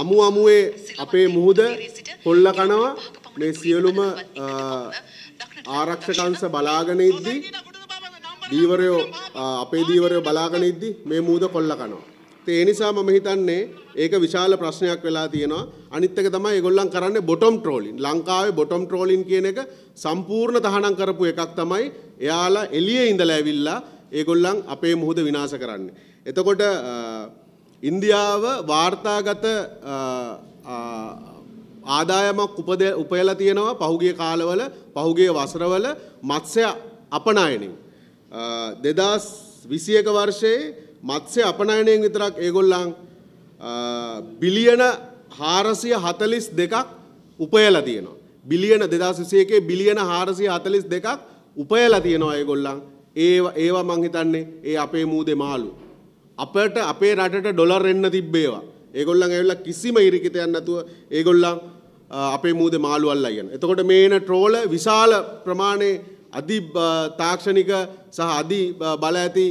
අමු අමුවේ අපේ මුහුද හොල්ල කනවා මේ සියලුම ආරක්ෂකංශ බලාගෙන ඉද්දි දීවරයෝ අපේ දීවරයෝ බලාගෙන ඉද්දි මේ මුහුද කොල්ල කනවා. ඒ නිසා මම හිතන්නේ ඒක විශාල ප්‍රශ්නයක් වෙලා තියෙනවා. අනිත් එක තමයි ඒගොල්ලන් කරන්නේ බොටම් ට්‍රෝලින්. ලංකාවේ බොටම් ට්‍රෝලින් කියන එක සම්පූර්ණ තහනම් කරපු එකක් තමයි එයාලා එළියේ ඉඳලා ඇවිල්ලා ඒගොල්ලන් අපේ මුහුද විනාශ කරන්නේ. එතකොට ඉන්දියාව වාර්තාගත ආදායමක් උපද උපයලා තියෙනවා පහුගිය කාලවල පහුගිය වසරවල මත්ස්‍ය අපනයනින්. දෙදස් විසියක වර්ෂයේ මත්ස්‍ය අපනයනයෙන් විතරක් ඒගොල්ලන් බිලියන හාරසිය හතලිස් දෙකක් උපයල තියෙනවා. බිලියන දෙදස් විසයකේ බිලියන හාරසිය හතලිස් දෙකක් උපයල තියෙනවා ඒගොල්ලන් ඒ ඒවා මංහිතන්නේ ඒ අපේ මූදෙ මාලු. අපට අපේ රටට ඩොලර් එන්න තිබ්බේවා. ඒගොල්ලන් ඇවිල්ලා කිසිම ඉරිකිතයක් නැතුව ඒගොල්ලන් අපේ මූදේ මාළු අල්ලා යන. එතකොට මේන ට්‍රෝල විශාල ප්‍රමාණයේ අධි තාක්ෂණික සහ අධි බල ඇති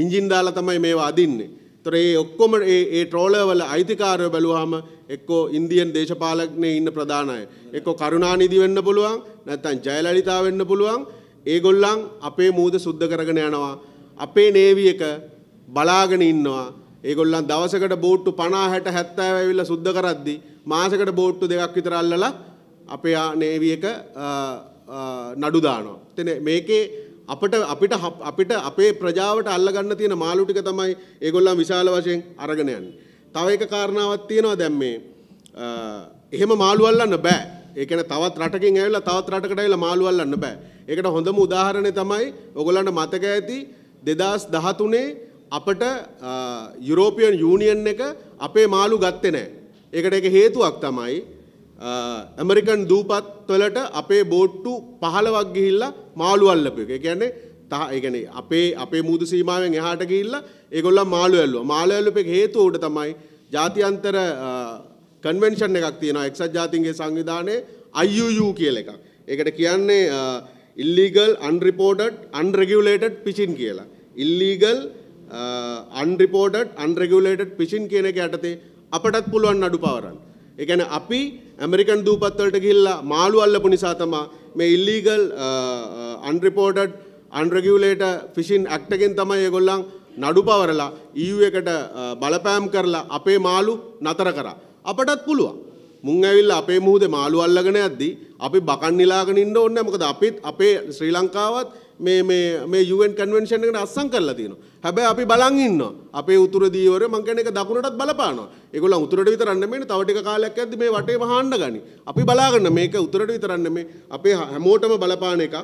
ඉංජින් දාලා තමයි මේවා අදින්නේ. ඒතර ඒ ඔක්කොම ඒ ඒ ට්‍රෝලවල අයිතිකාරයෝ බැලුවාම එක්කෝ ඉන්දියන් දේශපාලකනේ ඉන්න ප්‍රධාන අය. එක්කෝ කරුණානිධි වෙන්න පුළුවන්, නැත්නම් ජයලලිතා වෙන්න පුළුවන්. ඒගොල්ලන් අපේ මූද සුද්ධ කරගෙන යනවා. අපේ නේවි එක බලාගෙන ඉන්නවා. ඒගොල්ලන් දවසකට බෝට්ටු 50 60 70 ඇවිල්ලා සුද්ධ කරද්දී මාසෙකට බෝට්ටු දෙකක් විතර අල්ලලා අපේ නේවි එක නඩු දානවා. එතන මේකේ අපට අපිට අපිට අපේ ප්‍රජාවට අල්ලගන්න තියෙන මාළු ටික තමයි ඒගොල්ලන් විශාල වශයෙන් අරගෙන යන්නේ. තව එක කාරණාවක් තියෙනවා දැන් මේ එහෙම මාළු අල්ලන්න බෑ. ඒ කියන්නේ තවත් රටකින් ඇවිල්ලා තවත් රටකට ඇවිල්ලා මාළු අල්ලන්න බෑ. ඒකට හොඳම උදාහරණය තමයි ඔයගොල්ලන්ට මතක ඇති 2013 අපට යුරෝපියන් යුනියන් එක අපේ මාළු ගත්තේ නෑ. ඒකට එක හේතුවක් තමයි ඇමරිකන් දූපත්වලට අපේ බෝට්ටු පහලවක් ගිහිල්ලා මාළු අල්ලපු එක. ඒ කියන්නේ තහ ඒ කියන්නේ අපේ අපේ මුදු සීමාවෙන් එහාට ගිහිල්ලා ඒගොල්ලෝ මාළු ඇල්ලුවා. මාළු ඇල්ලුව එක හේතුව උඩ තමයි ජාත්‍යන්තර කන්වෙන්ෂන් එකක් තියෙනවා එක්සත් ජාතීන්ගේ සංවිධානයේ IUU කියලා එකක්. ඒකට කියන්නේ illegal unreported unregulated fishing කියලා. illegal අන්රිපෝටඩ් අන්රෙගුලේටඩ් පිසින් කියන එක යටතේ අපටත් පුළුවන් අඩු පවරන්න. එකන අපි ඇමරිකන් දූපත්වලට ගිල්ලා මාළු අල්ලපු නිසා තමා මේ ඉල්ලීගල් අන්රිපෝටඩ් අන්රගියවලේට ෆිසින් ඇක්ටගෙන් තමයි ඒගොල්ලන් නඩු පවරලා ඊ e එකට uh, බලපෑම් කරලා අපේ මාළු නතර කරා. අපටත් පුළුවන්. මුං ඇවිල්ලා අපේ මුහුදේ මාළු අල්ලගෙන යද්දී අපි බකන් නිලාගෙන ඉන්න ඕනේ මොකද අපිත් අපේ ශ්‍රී ලංකාවත් මේ මේ මේ UN කන්වෙන්ෂන් එකට අත්සන් කරලා තියෙනවා. හැබැයි අපි බලන් ඉන්නවා. අපේ උතුර දීවරේ මං කියන්නේ ඒක දකුණටත් බලපානවා. ඒගොල්ලන් උතුරට විතරක් නෙමෙයි තව ටික කාලයක් යද්දී මේ වටේම හාන්න ගනි. අපි බලාගන්න මේක උතුරට විතරක් නෙමෙයි අපේ හැමෝටම බලපාන එකක්.